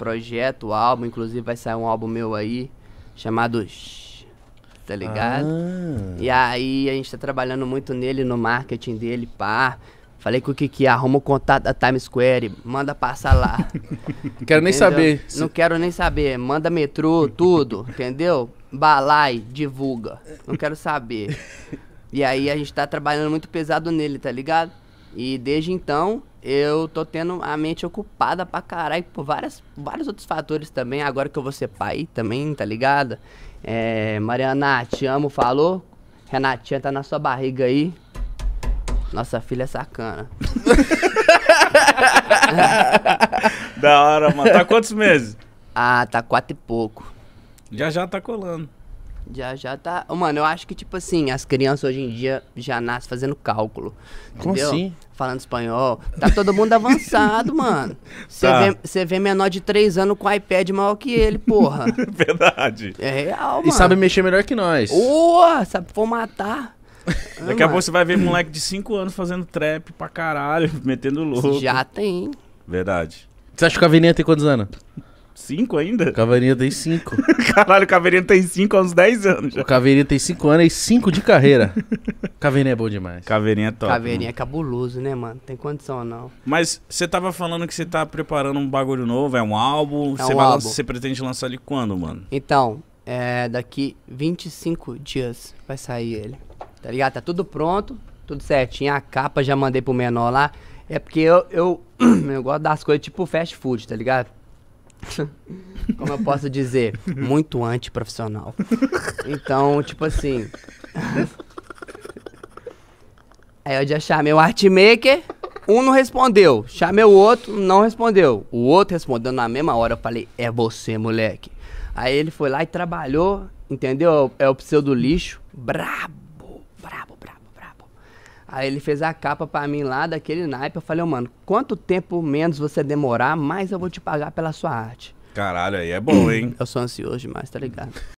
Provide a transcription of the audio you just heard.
projeto, álbum. Inclusive vai sair um álbum meu aí, chamado Shhh, tá ligado? Ah. E aí a gente tá trabalhando muito nele, no marketing dele, pá. Falei com o Kiki, arruma o contato da Times Square, manda passar lá. quero entendeu? nem saber. Não quero nem saber. Manda metrô, tudo, entendeu? Balai, divulga. Não quero saber. E aí a gente tá trabalhando muito pesado nele, tá ligado? E desde então, eu tô tendo a mente ocupada pra caralho por várias, vários outros fatores também. Agora que eu vou ser pai também, tá ligado? É, Mariana, te amo, falou. Renatinha tá na sua barriga aí. Nossa filha é sacana. da hora, mano. Tá quantos meses? Ah, tá quatro e pouco. Já já tá colando. Já, já tá. Mano, eu acho que, tipo assim, as crianças hoje em dia já nascem fazendo cálculo. Como entendeu? assim? Falando espanhol. Tá todo mundo avançado, mano. Você tá. vê, vê, menor de 3 anos com iPad maior que ele, porra. Verdade. É real, mano. E sabe mexer melhor que nós. Uou, sabe formatar. Daqui a pouco você vai ver moleque de 5 anos fazendo trap pra caralho, metendo louco. Já tem. Verdade. Você acha que a Caveirinha tem quantos anos? Cinco ainda? O Caveirinha tem cinco. Caralho, o Caveirinha tem cinco há uns 10 anos já. O Caveirinha tem cinco anos e cinco de carreira. Caveirinha é bom demais. Caveirinha é top. Caveirinha é cabuloso, né, mano? Tem condição não. Mas você tava falando que você tá preparando um bagulho novo, é um álbum. É um você pretende lançar ele quando, mano? Então, é, daqui 25 dias vai sair ele. Tá ligado? Tá tudo pronto, tudo certinho. A capa já mandei pro menor lá. É porque eu, eu, eu gosto das coisas tipo fast food, tá ligado? como eu posso dizer, muito antiprofissional. Então, tipo assim. Aí eu já chamei o artmaker, um não respondeu. Chamei o outro, não respondeu. O outro respondeu na mesma hora. Eu falei, é você, moleque. Aí ele foi lá e trabalhou, entendeu? É o pseudo lixo. Brabo Aí ele fez a capa para mim lá daquele naipe. Eu falei, oh, mano, quanto tempo menos você demorar, mais eu vou te pagar pela sua arte. Caralho, aí é bom, hum. hein? Eu sou ansioso demais, tá ligado?